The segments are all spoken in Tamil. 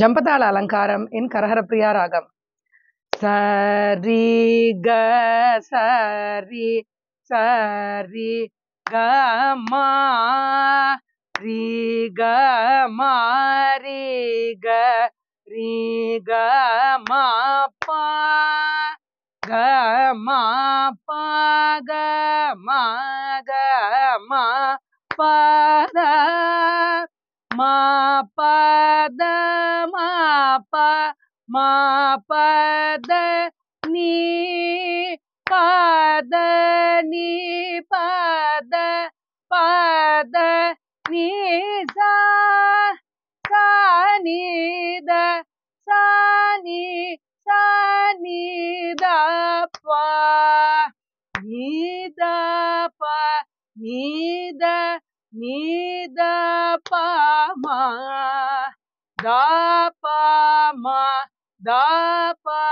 ஜம்பதாள அலங்காரம் என் கரஹரப்பிரியா ராகம் சரி க சரி சரி கமா ரி க மாரி க ரி க மாப்பா க மாப்பா க மா க மா பத மா பத प म प द नी प द नी प द प द नी सा नी द सा नी सा नी द प नी द प नी द नी द प म தாபாமா தாபா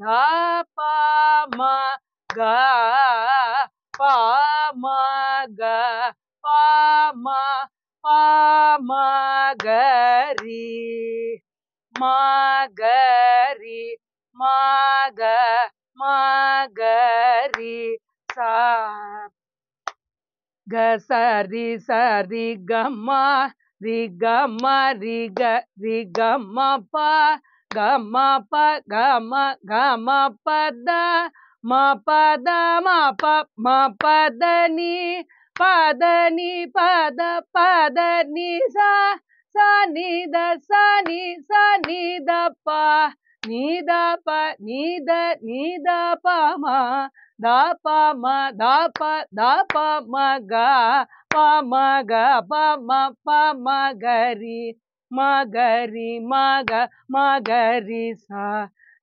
தாபாமா க பாமா க பாமா பாமா கரி மாகரி மாக மாகரி சா க சரி சரி கம்மா ரிக ம ரிக ரிக ம ப க ம ப க ம க ம ப த ம ப த ம ப ம ப த நீ பத நீ பத பத நீ சா சா நீ த சா நீ சா நீ த ப நீ த ப நீ த நீ த ப ம த ப ம த ப த ப ம க pamaga pama pamagari magari maga magari